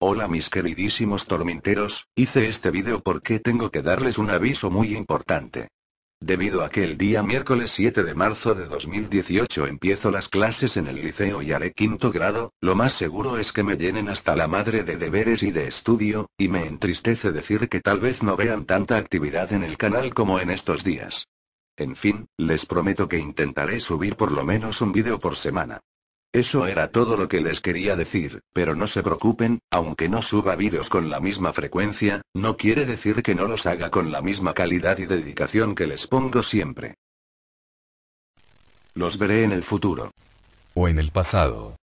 Hola mis queridísimos tormenteros, hice este video porque tengo que darles un aviso muy importante. Debido a que el día miércoles 7 de marzo de 2018 empiezo las clases en el liceo y haré quinto grado, lo más seguro es que me llenen hasta la madre de deberes y de estudio, y me entristece decir que tal vez no vean tanta actividad en el canal como en estos días. En fin, les prometo que intentaré subir por lo menos un video por semana. Eso era todo lo que les quería decir, pero no se preocupen, aunque no suba vídeos con la misma frecuencia, no quiere decir que no los haga con la misma calidad y dedicación que les pongo siempre. Los veré en el futuro. O en el pasado.